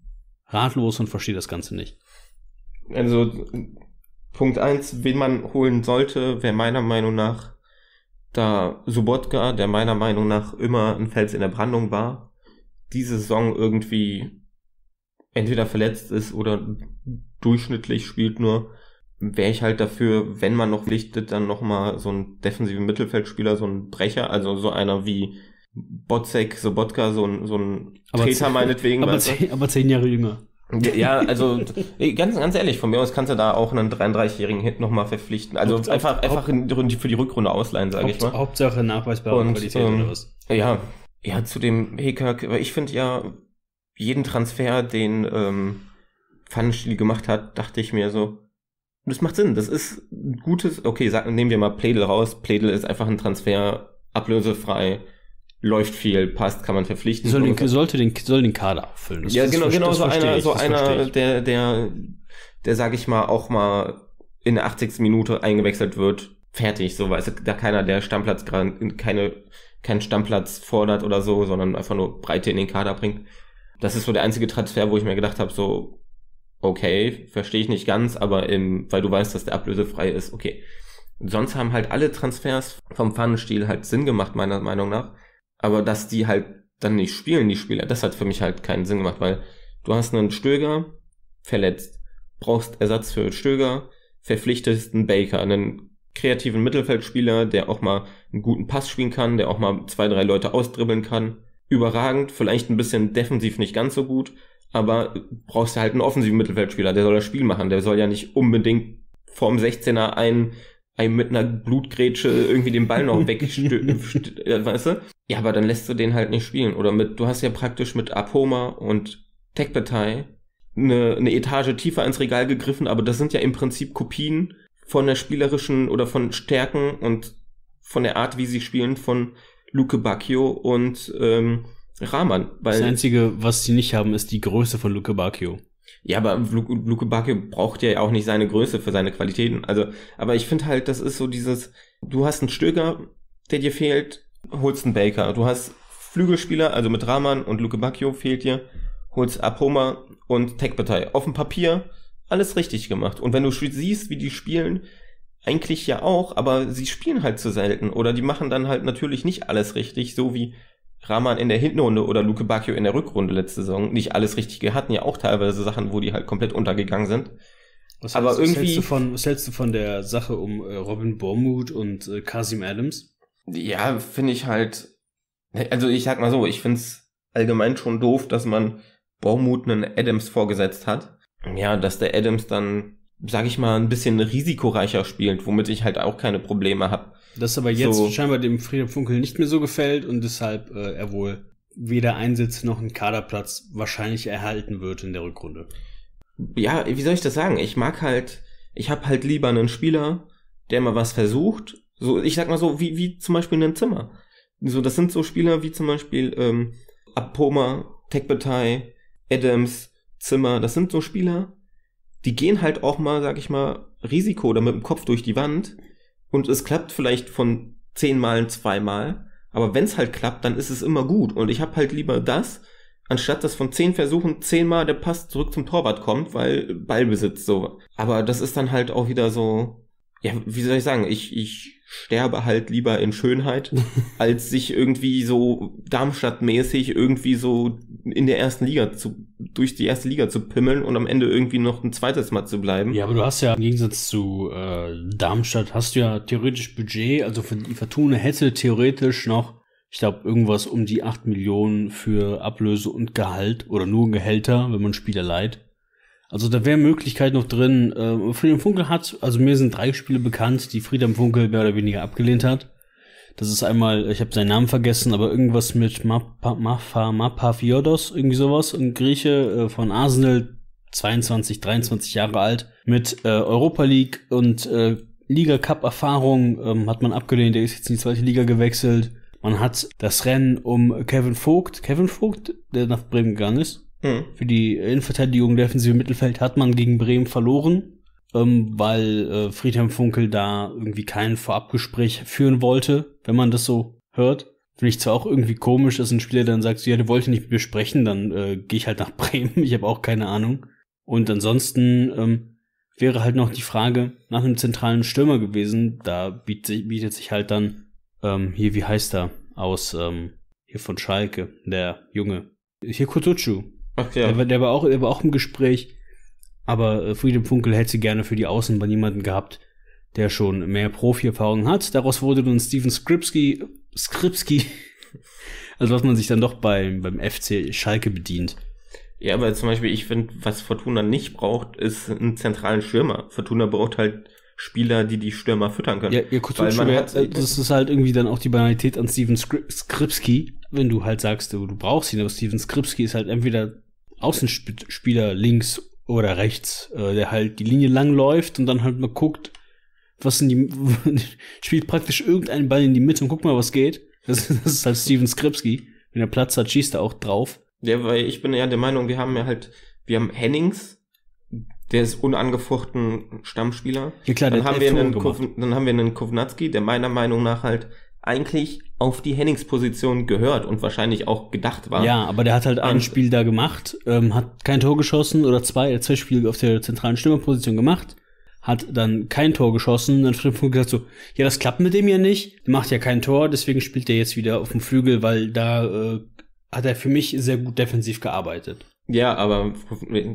ratlos und verstehe das Ganze nicht. Also Punkt eins, wen man holen sollte, wäre meiner Meinung nach da Subotka, der meiner Meinung nach immer ein Fels in der Brandung war, diese Saison irgendwie entweder verletzt ist oder durchschnittlich spielt nur, wäre ich halt dafür, wenn man noch pflichtet, dann nochmal so einen defensiven Mittelfeldspieler, so einen Brecher, also so einer wie Botzek, Sobotka, so ein, so ein aber Treter meinetwegen. Aber zehn, aber zehn Jahre jünger. Ja, also ganz, ganz ehrlich, von mir aus kannst du da auch einen 33-jährigen Hit nochmal verpflichten. Also Haupt, einfach, Haupt, einfach für die Rückrunde ausleihen, sage ich mal. Hauptsache nachweisbare Und, Qualität ähm, oder was. Ja, ja, zu dem Hickhack, weil ich finde ja, jeden Transfer, den ähm, Pfannenstiel gemacht hat, dachte ich mir so, das macht Sinn, das ist ein gutes, okay, sag, nehmen wir mal Pledel raus, Pledel ist einfach ein Transfer, ablösefrei, läuft viel, passt, kann man verpflichten. Soll den, sollte den, soll den Kader auffüllen. Das, ja, genau, das, genau, das so einer, ich, so einer, der, der, der, sag ich mal, auch mal in der 80. Minute eingewechselt wird, fertig, so, weil es da keiner der Stammplatz gerade keine, keinen Stammplatz fordert oder so, sondern einfach nur Breite in den Kader bringt. Das ist so der einzige Transfer, wo ich mir gedacht habe, so, okay, verstehe ich nicht ganz, aber im, weil du weißt, dass der ablösefrei ist, okay. Sonst haben halt alle Transfers vom Pfannenstiel halt Sinn gemacht, meiner Meinung nach. Aber dass die halt dann nicht spielen, die Spieler, das hat für mich halt keinen Sinn gemacht, weil du hast einen Stöger verletzt, brauchst Ersatz für Stöger, verpflichtest einen Baker, einen kreativen Mittelfeldspieler, der auch mal einen guten Pass spielen kann, der auch mal zwei, drei Leute ausdribbeln kann. Überragend, vielleicht ein bisschen defensiv nicht ganz so gut, aber brauchst du halt einen offensiven Mittelfeldspieler, der soll das Spiel machen, der soll ja nicht unbedingt vorm 16er einen, einen mit einer Blutgrätsche irgendwie den Ball noch wegstülpen, äh, weißt du? Ja, aber dann lässt du den halt nicht spielen. Oder mit, du hast ja praktisch mit Apoma und Tekpetai eine, eine Etage tiefer ins Regal gegriffen, aber das sind ja im Prinzip Kopien von der spielerischen oder von Stärken und von der Art, wie sie spielen, von Luke Bacchio und ähm, Rahman. das Einzige, was sie nicht haben, ist die Größe von Luke Bacchio. Ja, aber Luke, Luke Bacchio braucht ja auch nicht seine Größe für seine Qualitäten. Also, aber ich finde halt, das ist so dieses, du hast einen Stöger, der dir fehlt, holst einen Baker. Du hast Flügelspieler, also mit Rahman und Luke Bacchio fehlt dir, holst Apoma und Tech Tekbetai. Auf dem Papier alles richtig gemacht. Und wenn du siehst, wie die spielen, eigentlich ja auch, aber sie spielen halt zu selten oder die machen dann halt natürlich nicht alles richtig, so wie Rahman in der Hinrunde oder Luke Bacchio in der Rückrunde letzte Saison nicht alles richtig hatten ja auch teilweise Sachen, wo die halt komplett untergegangen sind. Was aber hältst, irgendwie was hältst, du von, was hältst du von der Sache um äh, Robin Bormuth und äh, Kasim Adams? Ja, finde ich halt ne, also ich sag mal so, ich finde es allgemein schon doof, dass man Bormuth einen Adams vorgesetzt hat ja, dass der Adams dann, sag ich mal, ein bisschen risikoreicher spielt, womit ich halt auch keine Probleme habe. Das aber jetzt so. scheinbar dem Friedrich Funkel nicht mehr so gefällt und deshalb äh, er wohl weder Einsitz noch einen Kaderplatz wahrscheinlich erhalten wird in der Rückrunde. Ja, wie soll ich das sagen? Ich mag halt, ich habe halt lieber einen Spieler, der mal was versucht. So, ich sag mal so, wie, wie zum Beispiel einen Zimmer. So, das sind so Spieler wie zum Beispiel ähm, Apoma, Tekbetai, Adams, Zimmer, das sind so Spieler, die gehen halt auch mal, sag ich mal, Risiko oder mit dem Kopf durch die Wand und es klappt vielleicht von zehn Malen zweimal, aber wenn es halt klappt, dann ist es immer gut und ich habe halt lieber das, anstatt dass von zehn Versuchen zehnmal der Pass zurück zum Torwart kommt, weil Ballbesitz so. Aber das ist dann halt auch wieder so, ja, wie soll ich sagen, ich, ich sterbe halt lieber in Schönheit, als sich irgendwie so Darmstadt-mäßig irgendwie so in der ersten Liga zu, durch die erste Liga zu pimmeln und am Ende irgendwie noch ein zweites Mal zu bleiben. Ja, aber du hast ja im Gegensatz zu äh, Darmstadt hast du ja theoretisch Budget, also für die Fortuna hätte theoretisch noch, ich glaube, irgendwas um die acht Millionen für Ablöse und Gehalt oder nur Gehälter, wenn man Spieler leiht. Also da wäre Möglichkeit noch drin. Äh, Friedhelm Funkel hat, also mir sind drei Spiele bekannt, die Friedhelm Funkel mehr oder weniger abgelehnt hat. Das ist einmal, ich habe seinen Namen vergessen, aber irgendwas mit Mapa, Mapa, Mapafiodos, irgendwie sowas, ein Grieche äh, von Arsenal, 22, 23 Jahre alt, mit äh, Europa League und äh, Liga Cup Erfahrung ähm, hat man abgelehnt. Der ist jetzt in die zweite Liga gewechselt. Man hat das Rennen um Kevin Vogt, Kevin Vogt, der nach Bremen gegangen ist, Mhm. Für die Innenverteidigung defensive Mittelfeld hat man gegen Bremen verloren, ähm, weil äh, Friedhelm Funkel da irgendwie kein Vorabgespräch führen wollte, wenn man das so hört. Finde ich zwar auch irgendwie komisch, dass ein Spieler dann sagt, ja, der wollte nicht mit mir sprechen, dann äh, gehe ich halt nach Bremen, ich habe auch keine Ahnung. Und ansonsten ähm, wäre halt noch die Frage nach einem zentralen Stürmer gewesen. Da bietet sich, bietet sich halt dann ähm, hier, wie heißt er, aus ähm, hier von Schalke, der Junge. Hier Kutucu, Ach Der, der, war auch, der war auch im Gespräch. Aber äh, Friedem Funkel hätte sie gerne für die Außenbahn jemanden gehabt, der schon mehr Profi-Erfahrung hat. Daraus wurde nun Steven Skripski, Skripski, also was man sich dann doch beim, beim FC Schalke bedient. Ja, aber zum Beispiel, ich finde, was Fortuna nicht braucht, ist einen zentralen Stürmer. Fortuna braucht halt Spieler, die die Stürmer füttern können. Ja, ja kurz Weil man hat, äh, das ist halt irgendwie dann auch die Banalität an Steven Skripski, wenn du halt sagst, du, du brauchst ihn, aber Steven Skripski ist halt entweder Außenspieler links oder rechts, äh, der halt die Linie lang läuft und dann halt mal guckt, was in die spielt praktisch irgendeinen Ball in die Mitte und guckt mal, was geht. Das, das ist halt Steven Skripski. Wenn er Platz hat, schießt er auch drauf. Ja, weil ich bin ja der Meinung, wir haben ja halt, wir haben Hennings, der ist unangefochten Stammspieler. Ja klar, dann haben, F wir einen dann haben wir einen Kovnatski, der meiner Meinung nach halt eigentlich auf die Hennings-Position gehört und wahrscheinlich auch gedacht war. Ja, aber der hat halt ein und, Spiel da gemacht, ähm, hat kein Tor geschossen oder zwei, äh, zwei Spiele auf der zentralen Stürmerposition gemacht, hat dann kein Tor geschossen. Dann hat Frimpfung gesagt so, ja, das klappt mit dem ja nicht, macht ja kein Tor, deswegen spielt der jetzt wieder auf dem Flügel, weil da äh, hat er für mich sehr gut defensiv gearbeitet. Ja, aber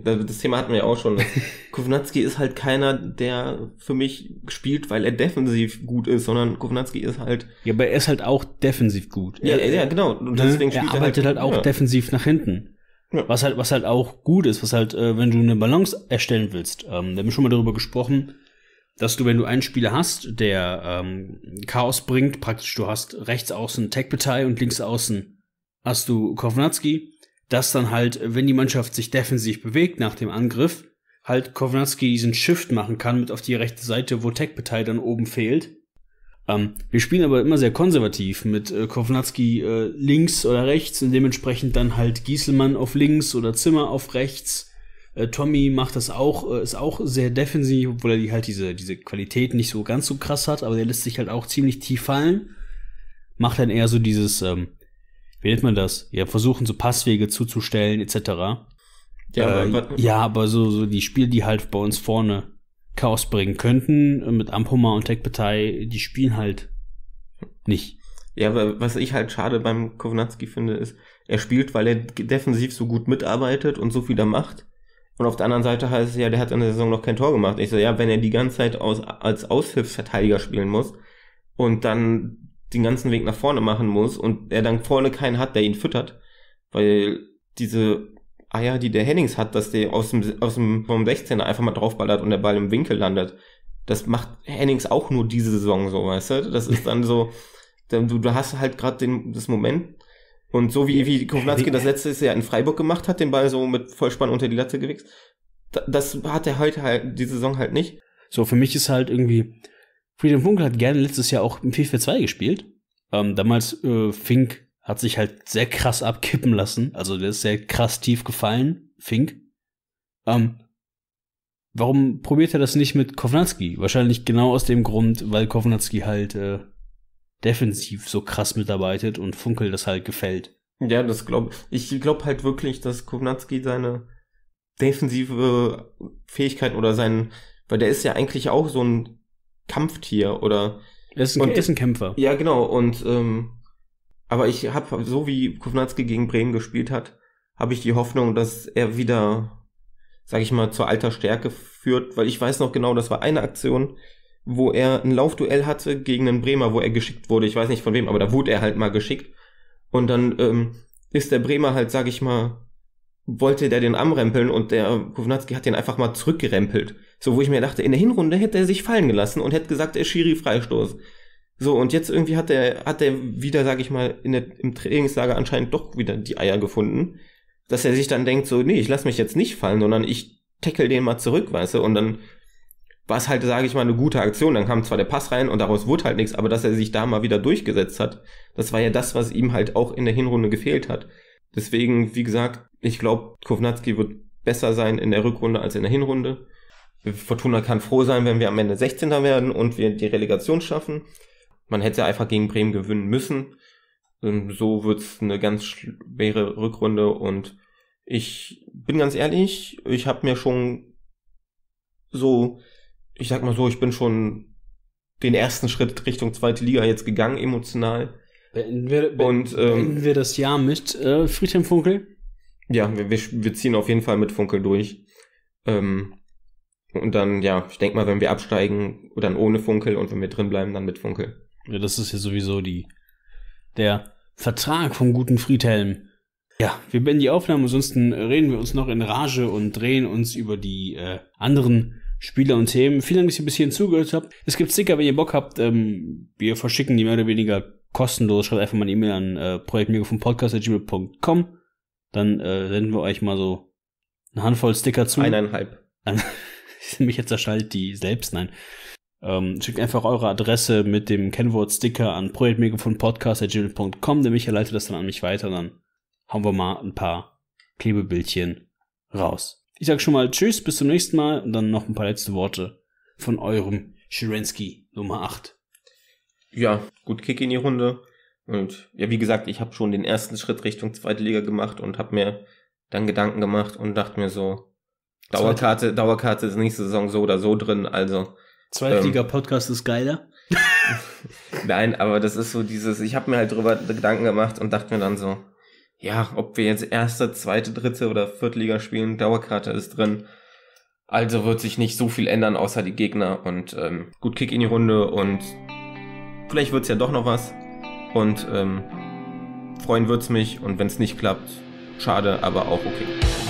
das Thema hatten wir ja auch schon. Kovnatski ist halt keiner, der für mich spielt, weil er defensiv gut ist, sondern Kovnatski ist halt. Ja, aber er ist halt auch defensiv gut. Ja, er, ja genau. Und ne? deswegen ne? er spielt arbeitet er halt, halt auch ja. defensiv nach hinten. Ja. Was halt, was halt auch gut ist, was halt, äh, wenn du eine Balance erstellen willst. Ähm, wir haben schon mal darüber gesprochen, dass du, wenn du einen Spieler hast, der ähm, Chaos bringt, praktisch du hast rechts außen Tech-Partei und links außen hast du Kovnatski dass dann halt, wenn die Mannschaft sich defensiv bewegt nach dem Angriff, halt Kovnatski diesen Shift machen kann mit auf die rechte Seite, wo Tech-Partei dann oben fehlt. Ähm, wir spielen aber immer sehr konservativ mit äh, Kovnatski äh, links oder rechts und dementsprechend dann halt Gieselmann auf links oder Zimmer auf rechts. Äh, Tommy macht das auch, äh, ist auch sehr defensiv, obwohl er die halt diese, diese Qualität nicht so ganz so krass hat, aber der lässt sich halt auch ziemlich tief fallen. Macht dann eher so dieses ähm, wie nennt man das? Ja, versuchen so Passwege zuzustellen, etc. Ja, aber, äh, ja, aber so, so die Spiele, die halt bei uns vorne Chaos bringen könnten, äh, mit Ampoma und Tech-Partei, die spielen halt nicht. Ja, aber was ich halt schade beim Kovnatski finde, ist, er spielt, weil er defensiv so gut mitarbeitet und so viel da macht. Und auf der anderen Seite heißt es ja, der hat in der Saison noch kein Tor gemacht. Ich so, ja, wenn er die ganze Zeit aus, als Aushilfsverteidiger spielen muss und dann den ganzen Weg nach vorne machen muss und er dann vorne keinen hat, der ihn füttert, weil diese Eier, die der Hennings hat, dass der aus dem, aus dem vom 16er einfach mal draufballert und der Ball im Winkel landet. Das macht Hennings auch nur diese Saison so, weißt du? Das ist dann so, dann, du, du hast halt gerade das Moment, und so wie, wie Kovnatski das letzte Jahr in Freiburg gemacht hat, den Ball so mit Vollspann unter die Latte gewichst, das hat er heute halt, die Saison halt nicht. So, für mich ist halt irgendwie, Freedom Funkel hat gerne letztes Jahr auch im 4-4-2 gespielt. Ähm, damals äh, Fink hat sich halt sehr krass abkippen lassen. Also der ist sehr krass tief gefallen, Fink. Ähm, warum probiert er das nicht mit Kovnatski? Wahrscheinlich genau aus dem Grund, weil Kovnatski halt äh, defensiv so krass mitarbeitet und Funkel das halt gefällt. Ja, das glaube ich. Ich glaube halt wirklich, dass Kovnatski seine defensive Fähigkeit oder seinen, weil der ist ja eigentlich auch so ein Kampftier oder. Ist ein, und, ist ein Kämpfer. Ja, genau. Und ähm, aber ich habe, so wie Kovnatski gegen Bremen gespielt hat, habe ich die Hoffnung, dass er wieder, sag ich mal, zur alter Stärke führt, weil ich weiß noch genau, das war eine Aktion, wo er ein Laufduell hatte gegen einen Bremer, wo er geschickt wurde. Ich weiß nicht von wem, aber da wurde er halt mal geschickt. Und dann ähm, ist der Bremer halt, sag ich mal, wollte der den anrempeln und der Kovnatski hat den einfach mal zurückgerempelt. So, wo ich mir dachte, in der Hinrunde hätte er sich fallen gelassen und hätte gesagt, er Schiri Freistoß. So, und jetzt irgendwie hat er, hat er wieder, sag ich mal, in der, im Trainingslager anscheinend doch wieder die Eier gefunden, dass er sich dann denkt, so, nee, ich lass mich jetzt nicht fallen, sondern ich tackle den mal zurück, weißt du, und dann war es halt, sage ich mal, eine gute Aktion. Dann kam zwar der Pass rein und daraus wurde halt nichts, aber dass er sich da mal wieder durchgesetzt hat, das war ja das, was ihm halt auch in der Hinrunde gefehlt hat. Deswegen, wie gesagt, ich glaube, Kovnatski wird besser sein in der Rückrunde als in der Hinrunde. Fortuna kann froh sein, wenn wir am Ende 16. werden und wir die Relegation schaffen. Man hätte ja einfach gegen Bremen gewinnen müssen. Ähm, so wird es eine ganz schwere Rückrunde und ich bin ganz ehrlich, ich habe mir schon so, ich sag mal so, ich bin schon den ersten Schritt Richtung zweite Liga jetzt gegangen, emotional. Beenden wir, be und, ähm, beenden wir das Jahr mit äh, Friedhelm Funkel? Ja, wir, wir, ziehen auf jeden Fall mit Funkel durch. Ähm, und dann, ja, ich denke mal, wenn wir absteigen, dann ohne Funkel und wenn wir drin bleiben, dann mit Funkel. Ja, das ist ja sowieso die, der Vertrag vom guten Friedhelm. Ja, wir beenden die Aufnahme, ansonsten reden wir uns noch in Rage und drehen uns über die äh, anderen Spieler und Themen. Vielen Dank, dass ihr bis hierhin zugehört habt. Es gibt Sticker, wenn ihr Bock habt. Ähm, wir verschicken die mehr oder weniger kostenlos. Schreibt einfach mal eine E-Mail an äh, podcast.gmail.com. Dann äh, senden wir euch mal so eine Handvoll Sticker zu. Eineinhalb. An mich jetzt erschallt die selbst, nein. Ähm, schickt einfach eure Adresse mit dem Kennwort-Sticker an projektmegafonpodcast.gmail.com. Der Michael leitet das dann an mich weiter. Dann haben wir mal ein paar Klebebildchen raus. Ich sag schon mal Tschüss, bis zum nächsten Mal und dann noch ein paar letzte Worte von eurem Schirensky Nummer 8. Ja, gut Kick in die Runde. Und ja, wie gesagt, ich habe schon den ersten Schritt Richtung zweite Liga gemacht und habe mir dann Gedanken gemacht und dachte mir so, Dauerkarte, Dauerkarte ist nächste Saison so oder so drin, also. Zweitliga-Podcast ähm, ist geiler. Nein, aber das ist so dieses, ich habe mir halt drüber Gedanken gemacht und dachte mir dann so, ja, ob wir jetzt erste, zweite, dritte oder Viertliga spielen, Dauerkarte ist drin. Also wird sich nicht so viel ändern, außer die Gegner und ähm, gut Kick in die Runde und vielleicht wird's ja doch noch was. Und ähm, freuen wird's mich und wenn's nicht klappt, schade, aber auch okay.